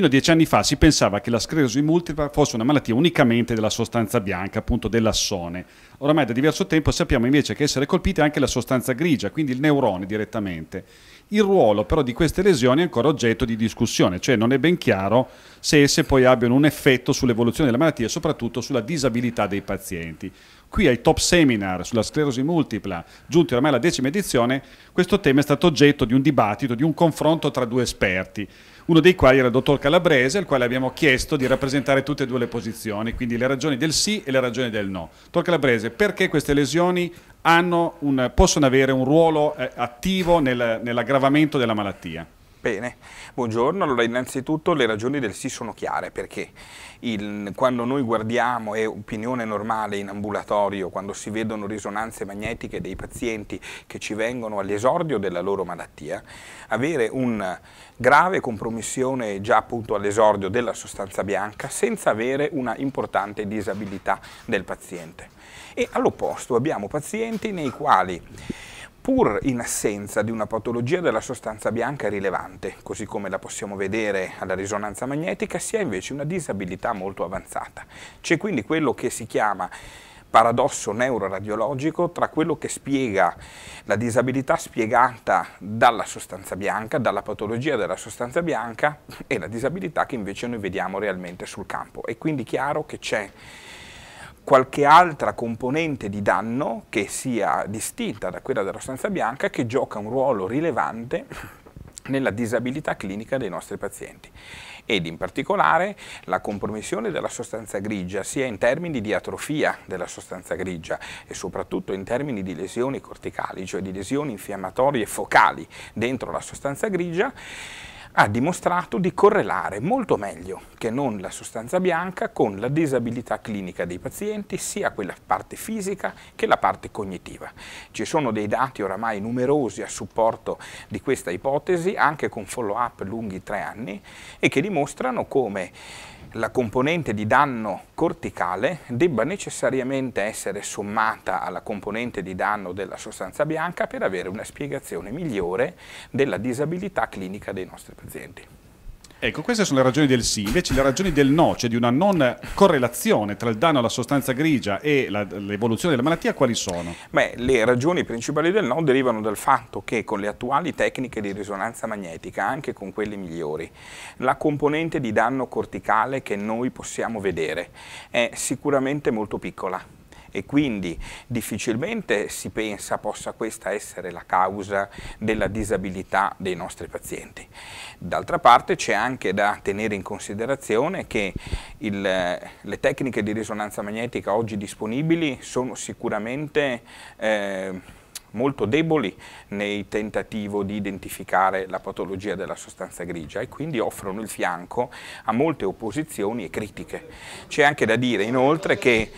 Fino a dieci anni fa si pensava che la sclerosi multipla fosse una malattia unicamente della sostanza bianca, appunto dell'assone. Oramai da diverso tempo sappiamo invece che essere colpita è anche la sostanza grigia, quindi il neurone direttamente. Il ruolo però di queste lesioni è ancora oggetto di discussione, cioè non è ben chiaro se esse poi abbiano un effetto sull'evoluzione della malattia e soprattutto sulla disabilità dei pazienti. Qui ai top seminar sulla sclerosi multipla, giunti ormai alla decima edizione, questo tema è stato oggetto di un dibattito, di un confronto tra due esperti, uno dei quali era il dottor Calabrese, al quale abbiamo chiesto di rappresentare tutte e due le posizioni, quindi le ragioni del sì e le ragioni del no. Dottor Calabrese, perché queste lesioni un, possono avere un ruolo eh, attivo nel, nell'aggravamento della malattia. Bene, buongiorno. Allora, innanzitutto le ragioni del sì sono chiare perché il, quando noi guardiamo, è opinione normale in ambulatorio, quando si vedono risonanze magnetiche dei pazienti che ci vengono all'esordio della loro malattia, avere una grave compromissione già appunto all'esordio della sostanza bianca senza avere una importante disabilità del paziente. E all'opposto abbiamo pazienti nei quali pur in assenza di una patologia della sostanza bianca rilevante, così come la possiamo vedere alla risonanza magnetica, si ha invece una disabilità molto avanzata. C'è quindi quello che si chiama paradosso neuroradiologico tra quello che spiega la disabilità spiegata dalla sostanza bianca, dalla patologia della sostanza bianca e la disabilità che invece noi vediamo realmente sul campo. È quindi chiaro che c'è qualche altra componente di danno che sia distinta da quella della sostanza bianca che gioca un ruolo rilevante nella disabilità clinica dei nostri pazienti ed in particolare la compromissione della sostanza grigia sia in termini di atrofia della sostanza grigia e soprattutto in termini di lesioni corticali, cioè di lesioni infiammatorie focali dentro la sostanza grigia ha dimostrato di correlare molto meglio che non la sostanza bianca con la disabilità clinica dei pazienti, sia quella parte fisica che la parte cognitiva. Ci sono dei dati oramai numerosi a supporto di questa ipotesi, anche con follow-up lunghi tre anni, e che dimostrano come la componente di danno corticale debba necessariamente essere sommata alla componente di danno della sostanza bianca per avere una spiegazione migliore della disabilità clinica dei nostri pazienti. Ecco, queste sono le ragioni del sì, invece le ragioni del no, cioè di una non correlazione tra il danno alla sostanza grigia e l'evoluzione della malattia, quali sono? Beh, le ragioni principali del no derivano dal fatto che con le attuali tecniche di risonanza magnetica, anche con quelle migliori, la componente di danno corticale che noi possiamo vedere è sicuramente molto piccola e quindi difficilmente si pensa possa questa essere la causa della disabilità dei nostri pazienti. D'altra parte c'è anche da tenere in considerazione che il, le tecniche di risonanza magnetica oggi disponibili sono sicuramente eh, molto deboli nei tentativo di identificare la patologia della sostanza grigia e quindi offrono il fianco a molte opposizioni e critiche. C'è anche da dire inoltre che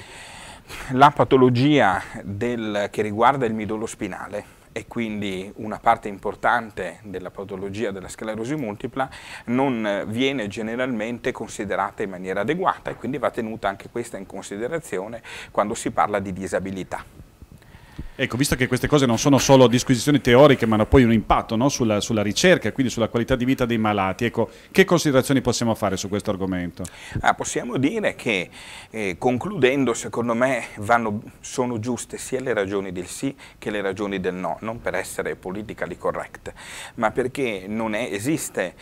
la patologia del, che riguarda il midollo spinale e quindi una parte importante della patologia della sclerosi multipla non viene generalmente considerata in maniera adeguata e quindi va tenuta anche questa in considerazione quando si parla di disabilità. Ecco, visto che queste cose non sono solo disquisizioni teoriche, ma hanno poi un impatto no? sulla, sulla, ricerca, quindi sulla qualità di vita dei malati, ecco, che considerazioni possiamo fare su questo argomento? Ah, possiamo dire che, eh, concludendo, secondo me vanno, sono giuste sia le ragioni del sì che le ragioni del no, non per essere politically correct, ma perché non è, esiste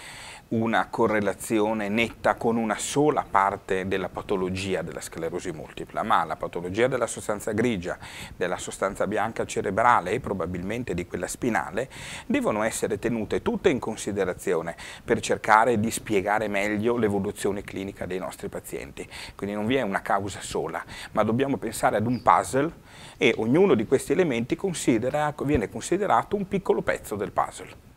una correlazione netta con una sola parte della patologia della sclerosi multipla, ma la patologia della sostanza grigia, della sostanza bianca cerebrale e probabilmente di quella spinale devono essere tenute tutte in considerazione per cercare di spiegare meglio l'evoluzione clinica dei nostri pazienti. Quindi non vi è una causa sola, ma dobbiamo pensare ad un puzzle e ognuno di questi elementi considera, viene considerato un piccolo pezzo del puzzle.